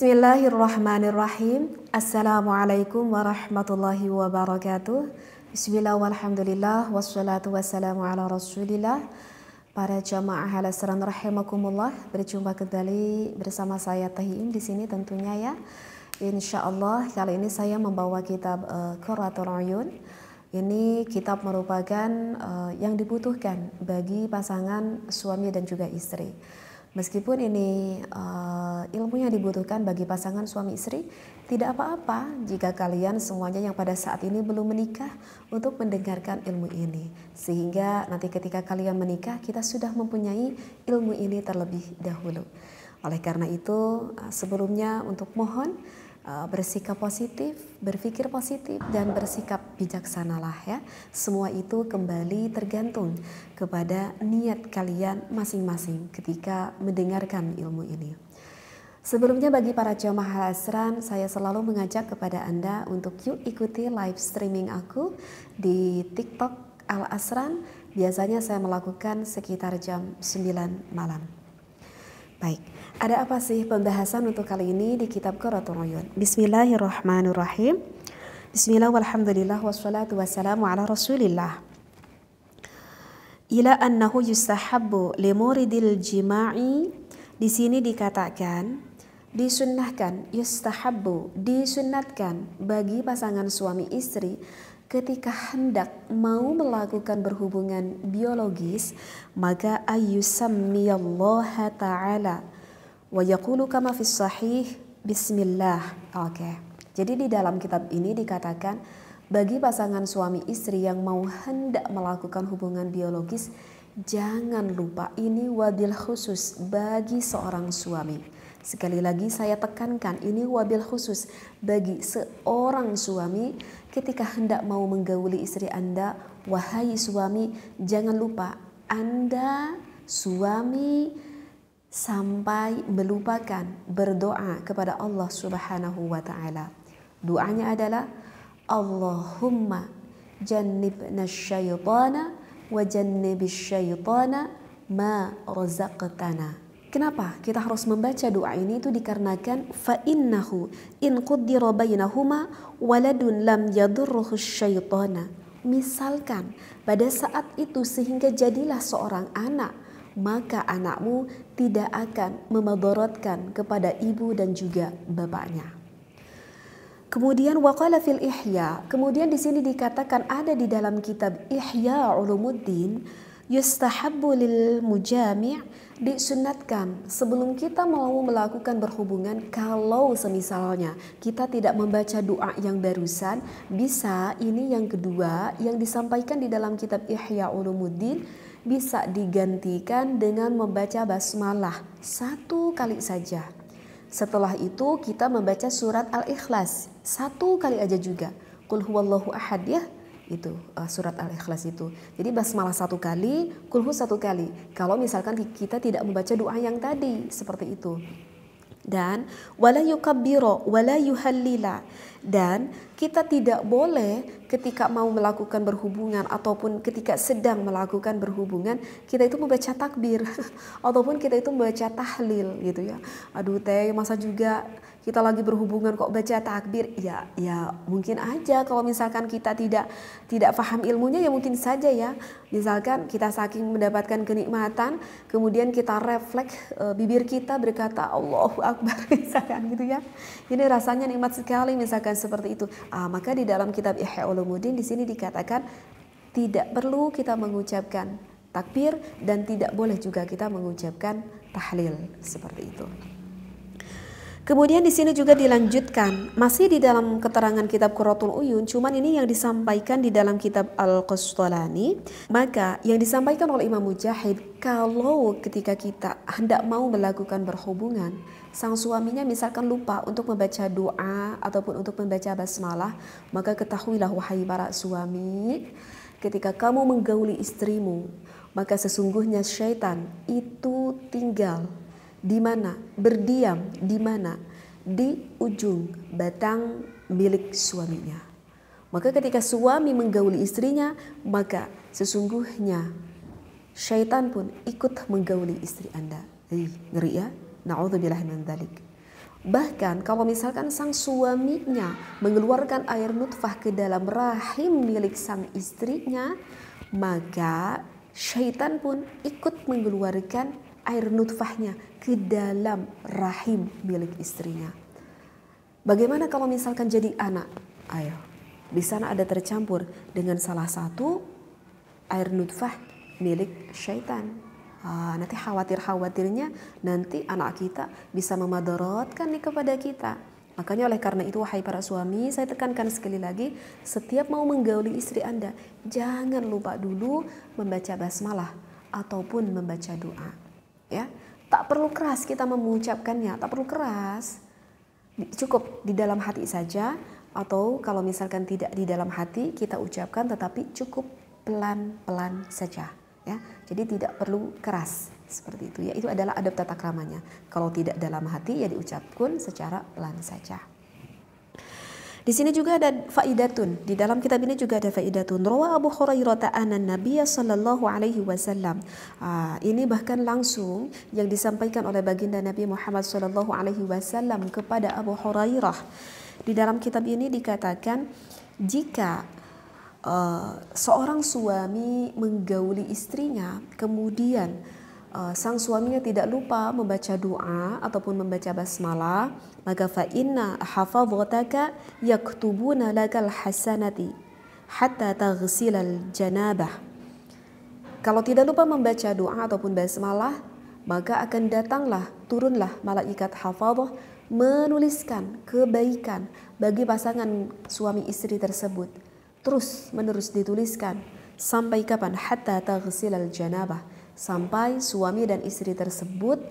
Bismillahirrahmanirrahim. Assalamualaikum warahmatullahi wabarakatuh. Bismillah walhamdulillah wassalatu wassalamu ala rasulillah. Para jamaah halasran rahimakumullah, berjumpa kembali bersama saya Tahim di sini tentunya ya. Insya Allah kali ini saya membawa kitab uh, eh, Quratul Uyun. Ini kitab merupakan uh, yang dibutuhkan bagi pasangan suami dan juga istri. Meskipun ini uh, eh, ilmu yang dibutuhkan bagi pasangan suami istri, tidak apa-apa jika kalian semuanya yang pada saat ini belum menikah untuk mendengarkan ilmu ini. Sehingga nanti ketika kalian menikah, kita sudah mempunyai ilmu ini terlebih dahulu. Oleh karena itu, eh, sebelumnya untuk mohon Eh, bersikap positif, berpikir positif, dan bersikap bijaksanalah ya. Semua itu kembali tergantung kepada niat kalian masing-masing ketika mendengarkan ilmu ini. Sebelumnya bagi para jamaah asran, saya selalu mengajak kepada Anda untuk yuk ikuti live streaming aku di TikTok Al Asran. Biasanya saya melakukan sekitar jam 9 malam. Baik, ada apa sih pembahasan untuk kali ini di kitab Quratul Uyun? Bismillahirrahmanirrahim. Bismillah walhamdulillah wassalatu wassalamu ala rasulillah. Ila annahu yustahabbu limuridil jima'i di sini dikatakan disunnahkan yustahabbu disunnatkan bagi pasangan suami istri ketika hendak mau melakukan berhubungan biologis maka Allah ta'ala wa yaqulu kama fi sahih bismillah oke jadi di dalam kitab ini dikatakan bagi pasangan suami istri yang mau hendak melakukan hubungan biologis jangan lupa ini wadil khusus bagi seorang suami Sekali lagi saya tekankan ini wabil khusus bagi seorang suami ketika hendak mau menggauli istri Anda, wahai suami, jangan lupa Anda suami sampai melupakan berdoa kepada Allah Subhanahu wa taala. Doanya adalah Allahumma jannibna syaitana wa jannibis syaitana ma razaqtana. Kenapa kita harus membaca doa ini itu dikarenakan fa'innahu in quddira bainahuma waladun lam yadurruhu syaitana. Misalkan pada saat itu sehingga jadilah seorang anak maka anakmu tidak akan memadaratkan kepada ibu dan juga bapaknya. Kemudian waqala fil ihya. Kemudian di sini dikatakan ada di dalam kitab Ihya Ulumuddin yustahabbu lil mujami' disunatkan sebelum kita mau melakukan berhubungan kalau semisalnya kita tidak membaca doa yang barusan bisa ini yang kedua yang disampaikan di dalam kitab Ihya Ulumuddin bisa digantikan dengan membaca basmalah satu kali saja setelah itu kita membaca surat Al-Ikhlas satu kali aja juga. Kul huwallahu ahad ya itu uh, surat al-ikhlas itu. Jadi basmalah satu kali, kulhu satu kali. Kalau misalkan kita tidak membaca doa yang tadi seperti itu. Dan wala yukabbiro wala yuhallila dan kita tidak boleh ketika mau melakukan berhubungan ataupun ketika sedang melakukan berhubungan kita itu membaca takbir ataupun kita itu membaca tahlil gitu ya. Aduh teh masa juga kita lagi berhubungan kok baca takbir ya ya mungkin aja kalau misalkan kita tidak tidak paham ilmunya ya mungkin saja ya misalkan kita saking mendapatkan kenikmatan kemudian kita refleks e, bibir kita berkata Allahu Akbar misalkan gitu ya ini rasanya nikmat sekali misalkan seperti itu ah, maka di dalam kitab Ihya Ulumuddin di sini dikatakan tidak perlu kita mengucapkan takbir dan tidak boleh juga kita mengucapkan tahlil seperti itu. Kemudian di sini juga dilanjutkan, masih di dalam keterangan kitab Qurratul Uyun, cuman ini yang disampaikan di dalam kitab Al-Qustolani. Maka yang disampaikan oleh Imam Mujahid, kalau ketika kita hendak mau melakukan berhubungan, sang suaminya misalkan lupa untuk membaca doa ataupun untuk membaca basmalah, maka ketahuilah wahai para suami, ketika kamu menggauli istrimu, maka sesungguhnya syaitan itu tinggal di mana? Berdiam di mana? Di ujung batang milik suaminya. Maka ketika suami menggauli istrinya, maka sesungguhnya syaitan pun ikut menggauli istri Anda. eh, ngeri ya. Na'udzubillah min dalik Bahkan kalau misalkan sang suaminya mengeluarkan air nutfah ke dalam rahim milik sang istrinya, maka syaitan pun ikut mengeluarkan air nutfahnya ke dalam rahim milik istrinya. Bagaimana kalau misalkan jadi anak? Ayo, di sana ada tercampur dengan salah satu air nutfah milik syaitan. Ah, nanti khawatir-khawatirnya nanti anak kita bisa memadaratkan nih kepada kita. Makanya oleh karena itu wahai para suami, saya tekankan sekali lagi, setiap mau menggauli istri Anda, jangan lupa dulu membaca basmalah ataupun membaca doa ya tak perlu keras kita mengucapkannya tak perlu keras cukup di dalam hati saja atau kalau misalkan tidak di dalam hati kita ucapkan tetapi cukup pelan-pelan saja ya jadi tidak perlu keras seperti itu ya itu adalah adab tata kramanya kalau tidak dalam hati ya diucapkan secara pelan saja di sini juga ada faidatun. Di dalam kitab ini juga ada faidatun. Rawa Abu Hurairah ta'ana Nabi sallallahu alaihi wasallam. Ah, ini bahkan langsung yang disampaikan oleh baginda Nabi Muhammad sallallahu alaihi wasallam kepada Abu Hurairah. Di dalam kitab ini dikatakan jika uh, seorang suami menggauli istrinya kemudian Eh, sang suaminya tidak lupa membaca doa ataupun membaca basmalah, maka fa inna hafadhataka yaktubuna lakal hasanati hatta taghsilal janabah. Kalau tidak lupa membaca doa ataupun basmalah, maka akan datanglah, turunlah malaikat hafadhah menuliskan kebaikan bagi pasangan suami istri tersebut. Terus menerus dituliskan sampai kapan hatta taghsilal janabah sampai suami dan istri tersebut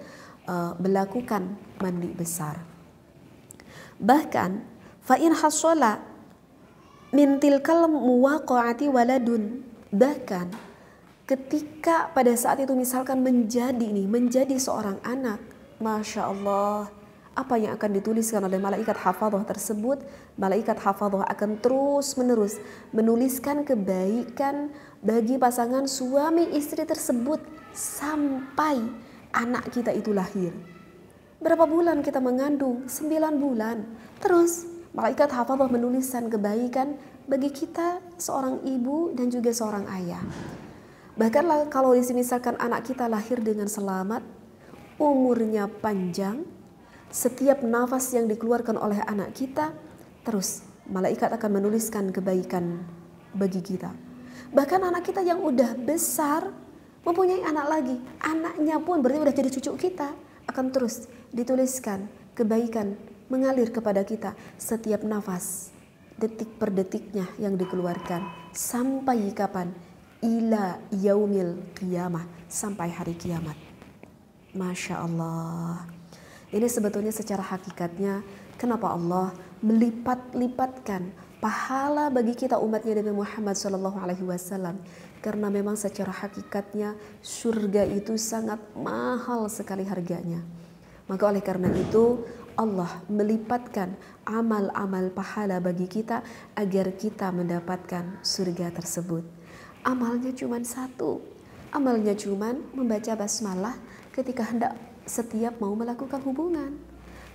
uh, melakukan mandi besar. Bahkan fa'in hasola min muwaqa'ati waladun. Bahkan ketika pada saat itu misalkan menjadi nih menjadi seorang anak, masya Allah apa yang akan dituliskan oleh malaikat hafadhah tersebut, malaikat hafadhah akan terus-menerus menuliskan kebaikan bagi pasangan suami istri tersebut sampai anak kita itu lahir. Berapa bulan kita mengandung? 9 bulan. Terus malaikat hafadhah menuliskan kebaikan bagi kita seorang ibu dan juga seorang ayah. Bahkan kalau di sini misalkan anak kita lahir dengan selamat, umurnya panjang, setiap nafas yang dikeluarkan oleh anak kita, terus malaikat akan menuliskan kebaikan bagi kita. Bahkan anak kita yang udah besar mempunyai anak lagi, anaknya pun berarti udah jadi cucu kita akan terus dituliskan kebaikan mengalir kepada kita setiap nafas detik per detiknya yang dikeluarkan sampai kapan ila yaumil kiamat sampai hari kiamat Masya Allah ini sebetulnya secara hakikatnya kenapa Allah melipat-lipatkan pahala bagi kita umatnya Nabi Muhammad Shallallahu Alaihi Wasallam karena memang secara hakikatnya surga itu sangat mahal sekali harganya. Maka oleh karena itu Allah melipatkan amal-amal pahala bagi kita agar kita mendapatkan surga tersebut. Amalnya cuma satu. Amalnya cuma membaca basmalah ketika hendak setiap mau melakukan hubungan.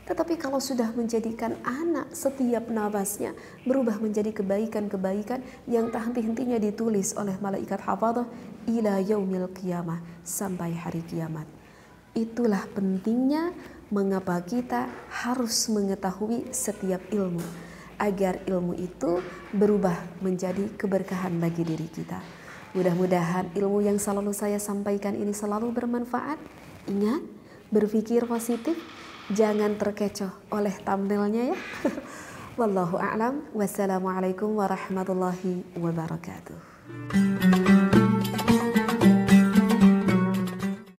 Tetapi kalau sudah menjadikan anak setiap nafasnya berubah menjadi kebaikan-kebaikan yang tak henti-hentinya ditulis oleh malaikat hafadah ila yaumil qiyamah sampai hari kiamat. Itulah pentingnya mengapa kita harus mengetahui setiap ilmu agar ilmu itu berubah menjadi keberkahan bagi diri kita. Mudah-mudahan ilmu yang selalu saya sampaikan ini selalu bermanfaat. Ingat, berpikir positif, jangan terkecoh oleh thumbnailnya ya. Wallahu a'lam. Wassalamualaikum warahmatullahi wabarakatuh.